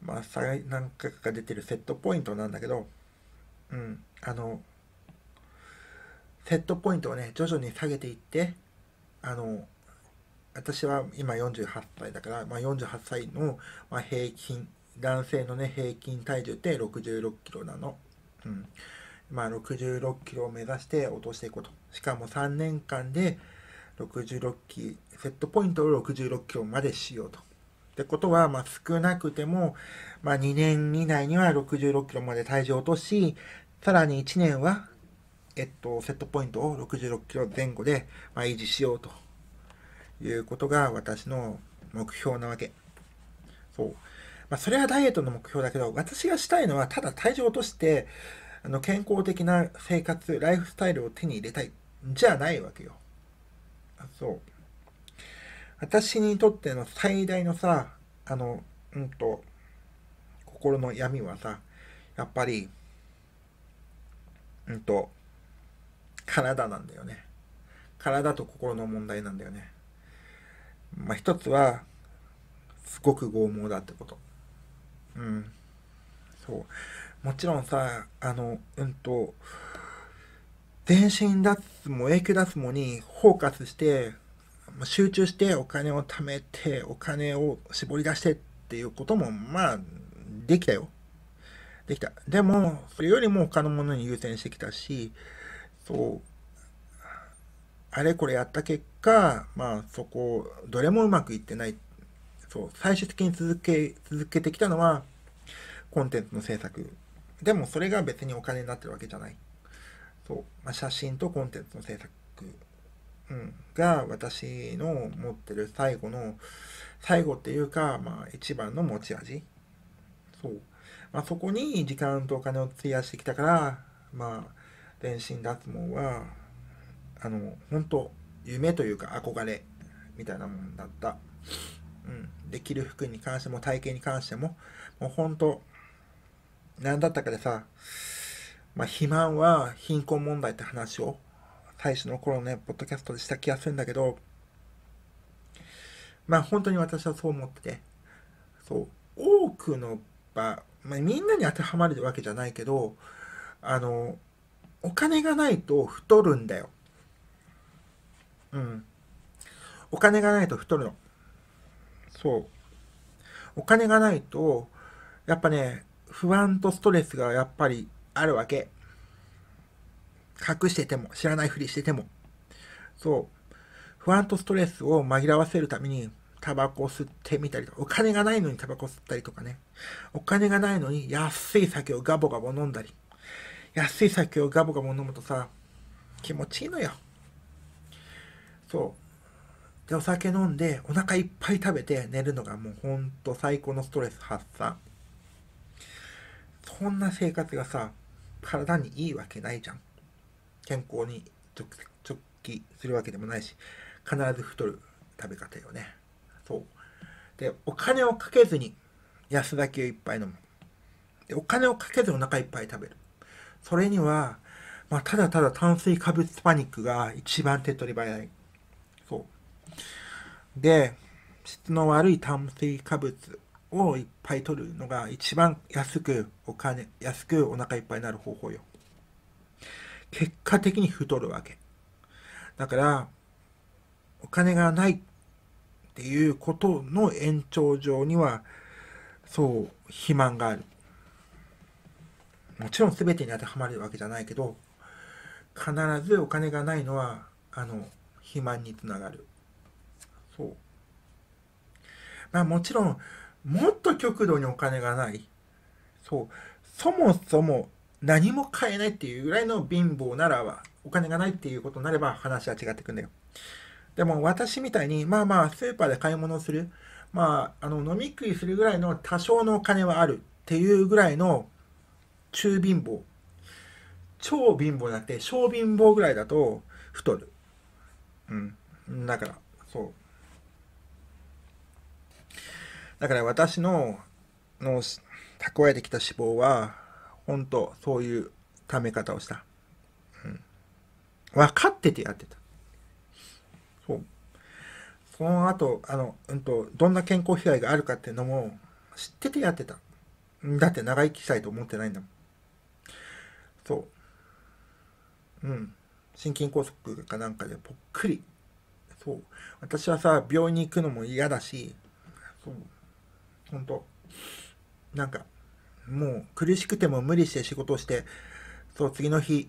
まあ、何回か出てるセットポイントなんだけど、うん、あの、セットポイントをね、徐々に下げていって、あの、私は今48歳だから、まあ、48歳の、ま平均、男性のね、平均体重って66キロなの。うん。まあ、66キロを目指して落としていこうと。しかも3年間で66キセットポイントを66キロまでしようと。ってことは、まあ、少なくても、まあ、2年以内には66キロまで体重を落とし、さらに1年は、えっと、セットポイントを66キロ前後で、まあ、維持しようということが私の目標なわけ。そう。まあ、それはダイエットの目標だけど、私がしたいのは、ただ体重を落として、あの健康的な生活、ライフスタイルを手に入れたい。じゃないわけよ。そう。私にとっての最大のさ、あの、うんと、心の闇はさ、やっぱり、うんと、体なんだよね。体と心の問題なんだよね。まあ、一つは、すごく剛毛だってこと。うん。そう。もちろんさ、あの、うんと、全身脱毛、永久脱毛にフォーカスして、集中してお金を貯めて、お金を絞り出してっていうことも、まあ、できたよ。できた。でも、それよりも他のものに優先してきたし、そう、あれこれやった結果、まあそこ、どれもうまくいってない。そう、最終的に続け、続けてきたのは、コンテンツの制作でもそれが別にお金になってるわけじゃない。そう。まあ、写真とコンテンツの制作、うん、が私の持ってる最後の、最後っていうか、まあ一番の持ち味。そう。まあ、そこに時間とお金を費やしてきたから、まあ全身脱毛は、あの、本当夢というか憧れみたいなもんだった。うん。で、きる服に関しても体型に関しても、もう本当何だったかでさ、まあ、肥満は貧困問題って話を、最初の頃ね、ポッドキャストでした気がするんだけど、まあ、本当に私はそう思ってて、そう、多くの場、まあ、みんなに当てはまるわけじゃないけど、あの、お金がないと太るんだよ。うん。お金がないと太るの。そう。お金がないと、やっぱね、不安とストレスがやっぱりあるわけ。隠してても、知らないふりしてても。そう。不安とストレスを紛らわせるために、タバコを吸ってみたりとか、お金がないのにタバコ吸ったりとかね。お金がないのに安い酒をガボガボ飲んだり。安い酒をガボガボ飲むとさ、気持ちいいのよ。そう。で、お酒飲んで、お腹いっぱい食べて寝るのがもうほんと最高のストレス発散。そんな生活がさ、体にいいわけないじゃん。健康に直直帰するわけでもないし、必ず太る食べ方よね。そう。で、お金をかけずに安酒をいっぱい飲む。で、お金をかけずお腹いっぱい食べる。それには、まあ、ただただ炭水化物パニックが一番手っ取り早い。そう。で、質の悪い炭水化物をいっぱい取るのが一番安くお金、安くお腹いっぱいになる方法よ。結果的に太るわけ。だから、お金がないっていうことの延長上には、そう、肥満がある。もちろん全てに当てはまるわけじゃないけど、必ずお金がないのは、あの、肥満につながる。そう。まあもちろん、もっと極度にお金がない。そう。そもそも何も買えないっていうぐらいの貧乏ならば、お金がないっていうことになれば話は違ってくんだよ。でも私みたいに、まあまあ、スーパーで買い物する、まあ、あの、飲み食いするぐらいの多少のお金はあるっていうぐらいの中貧乏。超貧乏じゃなくて、小貧乏ぐらいだと太る。うん。だから、そう。だから私のの蓄えてきた脂肪は、本当そういうため方をした。うん、分かっててやってた。そう。その後、あの、うんと、どんな健康被害があるかっていうのも知っててやってた。だって長生きしたいと思ってないんだもん。そう。うん。心筋梗塞かなんかでぽっくり。そう。私はさ、病院に行くのも嫌だし、そう。本当なんか、もう苦しくても無理して仕事をして、そう、次の日、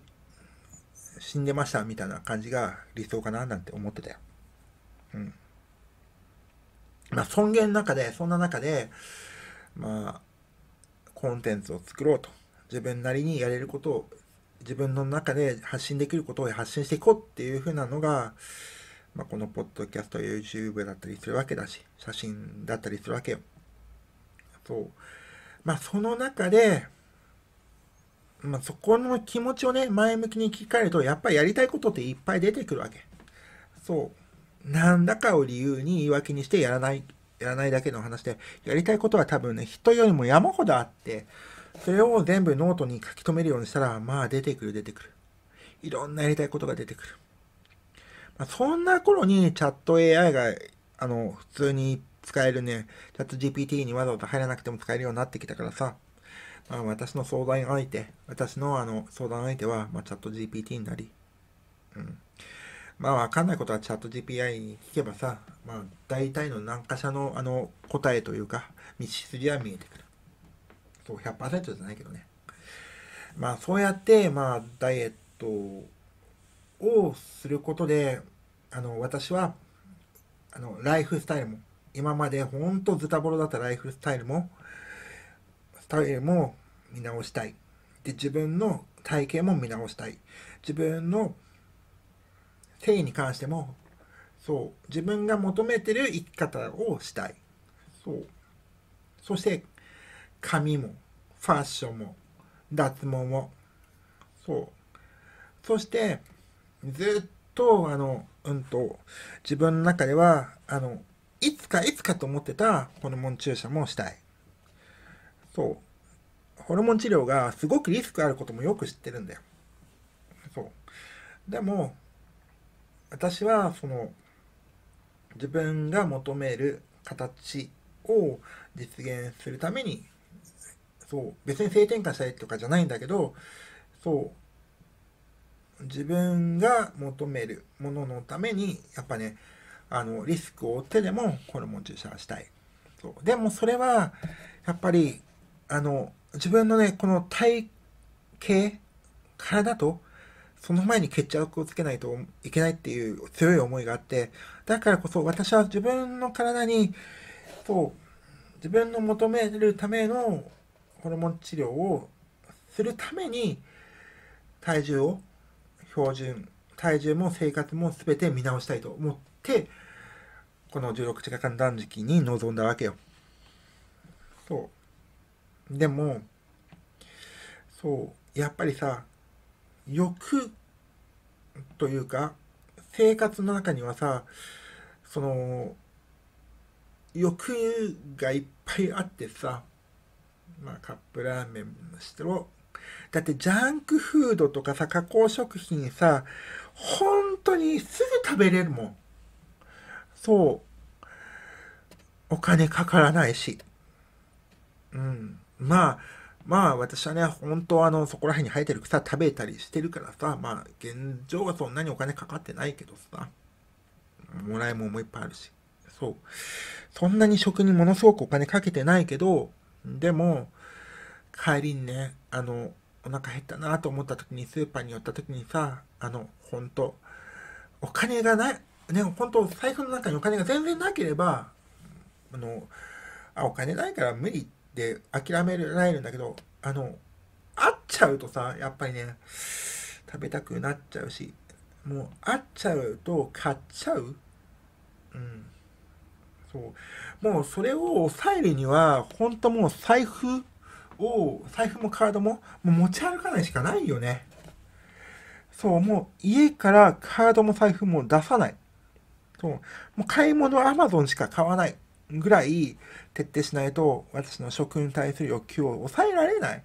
死んでましたみたいな感じが理想かななんて思ってたよ。うん。まあ、尊厳の中で、そんな中で、まあ、コンテンツを作ろうと。自分なりにやれることを、自分の中で発信できることを発信していこうっていう風なのが、まあ、このポッドキャスト、YouTube だったりするわけだし、写真だったりするわけよ。そうまあその中で、まあ、そこの気持ちをね前向きに聞かれるとやっぱりやりたいことっていっぱい出てくるわけそう何だかを理由に言い訳にしてやらないやらないだけの話でやりたいことは多分ね人よりも山ほどあってそれを全部ノートに書き留めるようにしたらまあ出てくる出てくるいろんなやりたいことが出てくる、まあ、そんな頃にチャット AI があの普通に一使えるね、チャット GPT にわざわざ入らなくても使えるようになってきたからさ、まあ、私の相談相手、私のあの相談相手は、まあ、チャット GPT になり、うん。まあ、わかんないことはチャット GPI に聞けばさ、まあ、大体の何かしらのあの答えというか、道筋は見えてくる。そう、100%じゃないけどね。まあ、そうやって、まあ、ダイエットをすることで、あの、私は、あの、ライフスタイルも、今までほんとズタボロだったライフスタイルも、スタイルも見直したい。で、自分の体型も見直したい。自分の性に関しても、そう、自分が求めてる生き方をしたい。そう。そして、髪も、ファッションも、脱毛も、そう。そして、ずっと、あの、うんと、自分の中では、あの、いつかいつかと思ってたホルモン注射もしたい。そう。ホルモン治療がすごくリスクあることもよく知ってるんだよ。そう。でも、私はその、自分が求める形を実現するために、そう、別に性転換したいとかじゃないんだけど、そう、自分が求めるもののために、やっぱね、あのリスクを負ってでもホルモン注射したいそうでもそれはやっぱりあの自分のねこの体型体とその前に決着をつけないといけないっていう強い思いがあってだからこそ私は自分の体にそう自分の求めるためのホルモン治療をするために体重を標準体重も生活も全て見直したいと思って、この16時間断食に臨んだわけよ。そう。でも、そう、やっぱりさ、欲というか、生活の中にはさ、その、欲がいっぱいあってさ、まあカップラーメンもしてろだってジャンクフードとかさ、加工食品さ、本当にすぐ食べれるもん。そう。お金かからないし。うん。まあ、まあ私はね、本当あの、そこら辺に生えてる草食べたりしてるからさ、まあ現状はそんなにお金かかってないけどさ、もらいももいっぱいあるし。そう。そんなに食にものすごくお金かけてないけど、でも、帰りにね、あの、お腹減ったなと思った時にスーパーに寄った時にさ、あの、本当お金がない、ね、本当財布の中にお金が全然なければあのあお金ないから無理って諦められるんだけどあの会っちゃうとさやっぱりね食べたくなっちゃうしもう会っちゃうと買っちゃううんそうもうそれを抑えるには本当もう財布を財布もカードももう持ち歩かないしかないよねそうもう家からカードも財布も出さないそうもう買い物はマゾンしか買わないぐらい徹底しないと私の食に対する欲求を抑えられない。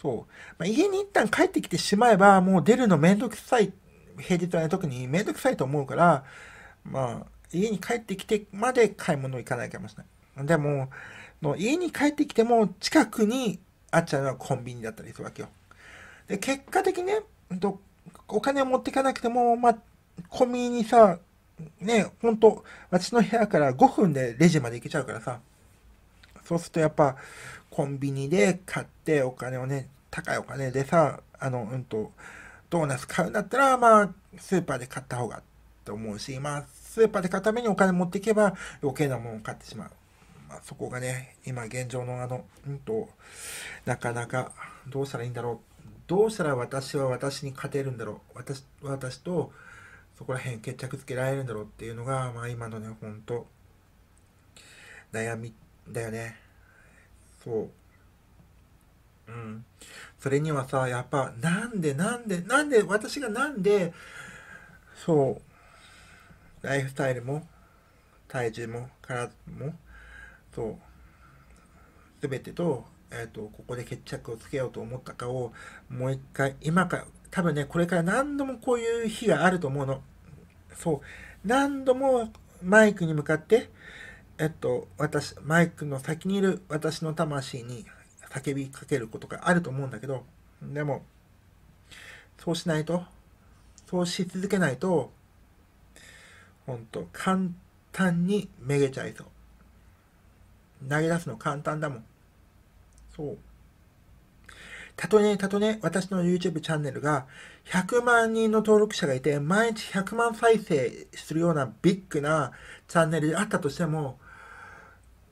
そう。まあ、家に一旦帰ってきてしまえば、もう出るのめんどくさい。平日はね、特にめんどくさいと思うから、まあ、家に帰ってきてまで買い物行かないかもしれない。でも、の家に帰ってきても近くにあっちゃうのはコンビニだったりするわけよ。で、結果的にね、お金を持っていかなくても、まあ、コンビニにさ、ね、ほんと、私の部屋から5分でレジまで行けちゃうからさ、そうするとやっぱ、コンビニで買ってお金をね、高いお金でさ、あの、うんと、ドーナツ買うんだったら、まあ、スーパーで買った方がって思うし、まあ、スーパーで買った目にお金持っていけば余計なものを買ってしまう。まあ、そこがね、今現状のあの、うんと、なかなかどうしたらいいんだろう。どうしたら私は私に勝てるんだろう。私、私と、そこら辺決着つけられるんだろうっていうのが、まあ今のね、ほんと、悩みだよね。そう。うん。それにはさ、やっぱ、なんで、なんで、なんで、私がなんで、そう、ライフスタイルも、体重も、体も、そう、すべてと、えっ、ー、と、ここで決着をつけようと思ったかを、もう一回、今か多分ね、これから何度もこういう日があると思うの。そう。何度もマイクに向かって、えっと、私、マイクの先にいる私の魂に叫びかけることがあると思うんだけど、でも、そうしないと、そうし続けないと、ほんと、簡単にめげちゃいそう。投げ出すの簡単だもん。そう。たとえたとえ私の YouTube チャンネルが100万人の登録者がいて、毎日100万再生するようなビッグなチャンネルであったとしても、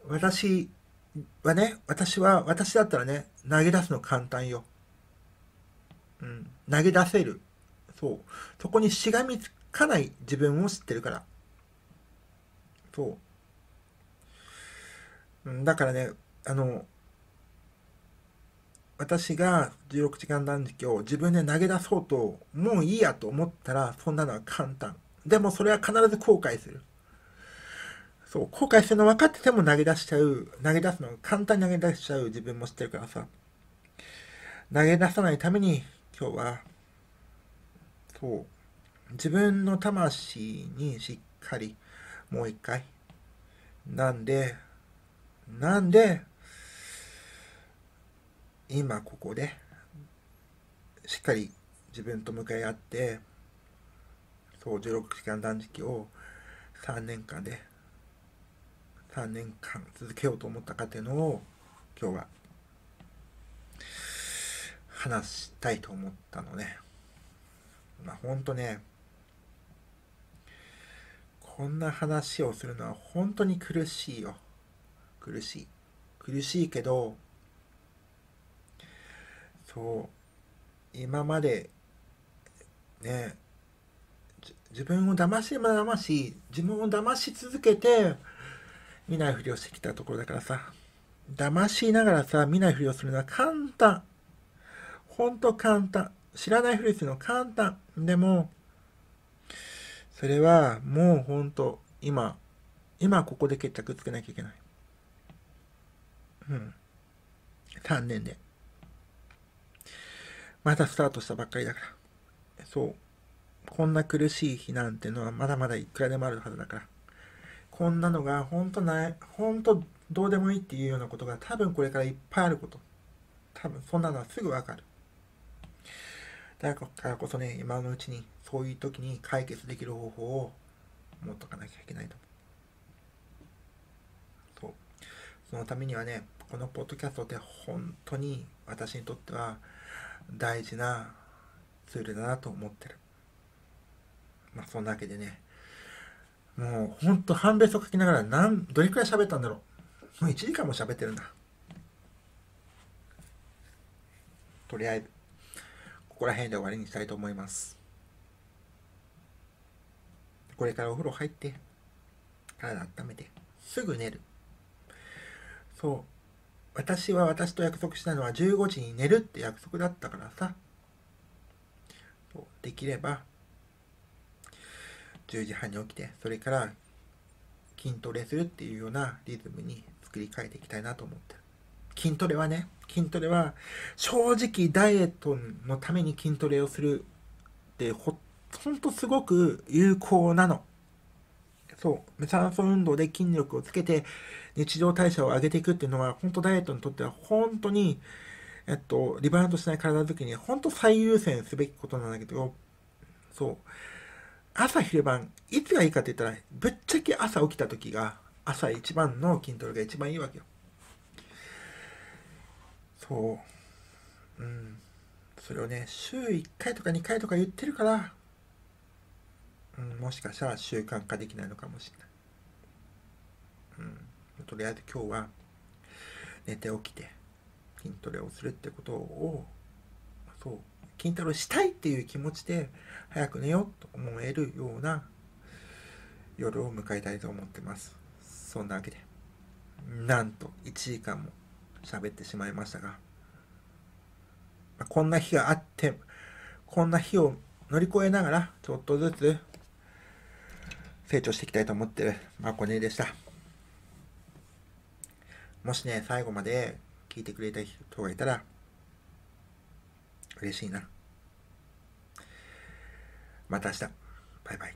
私はね、私は、私だったらね、投げ出すの簡単よ。うん、投げ出せる。そう。そこにしがみつかない自分を知ってるから。そう。だからね、あの、私が16時間断食を自分で投げ出そうと、もういいやと思ったら、そんなのは簡単。でもそれは必ず後悔する。そう、後悔するの分かってても投げ出しちゃう。投げ出すの、簡単に投げ出しちゃう自分も知ってるからさ。投げ出さないために、今日は、そう、自分の魂にしっかり、もう一回。なんで、なんで、今ここでしっかり自分と向かい合ってそう16時間断食を3年間で3年間続けようと思ったかっていうのを今日は話したいと思ったのね。まあほんとねこんな話をするのは本当に苦しいよ。苦しい。苦しいけどそう今までね自分を騙し騙し自分を騙し続けて見ないふりをしてきたところだからさ騙しながらさ見ないふりをするのは簡単ほんと簡単知らないふりするの簡単でもそれはもうほんと今今ここで決着つけなきゃいけないうん3年でまだスタートしたばっかりだから。そう。こんな苦しい日なんてのはまだまだいくらでもあるはずだから。こんなのが本当ない、本当どうでもいいっていうようなことが多分これからいっぱいあること。多分そんなのはすぐわかる。だからこそね、今のうちにそういう時に解決できる方法を持っとかなきゃいけないと。そう。そのためにはね、このポッドキャストって本当に私にとっては大事なツールだなと思ってる。まあ、そんなわけでね、もうほんと半べそ書きながらん、どれくらい喋ったんだろう。もう1時間も喋ってるんだ。とりあえず、ここら辺で終わりにしたいと思います。これからお風呂入って、体温めて、すぐ寝る。そう。私は私と約束したのは15時に寝るって約束だったからさ。できれば、10時半に起きて、それから筋トレするっていうようなリズムに作り変えていきたいなと思ってる。筋トレはね、筋トレは正直ダイエットのために筋トレをするってほ、ほんとすごく有効なの。そう、酸素運動で筋力をつけて、日常代謝を上げていくっていうのは、本当ダイエットにとっては、本当に、えっと、リバウンドしない体づくりに、本当最優先すべきことなんだけど、そう、朝昼晩、いつがいいかって言ったら、ぶっちゃけ朝起きた時が、朝一番の筋トレが一番いいわけよ。そう。うん。それをね、週1回とか2回とか言ってるから、うん、もしかしたら習慣化できないのかもしれない、うん、とりあえず今日は寝て起きて筋トレをするってことをそう筋トレしたいっていう気持ちで早く寝ようと思えるような夜を迎えたいと思ってますそんなわけでなんと1時間も喋ってしまいましたがこんな日があってこんな日を乗り越えながらちょっとずつ成長していきたいと思ってるマコネでした。もしね、最後まで聞いてくれた人がいたら、嬉しいな。また明日。バイバイ。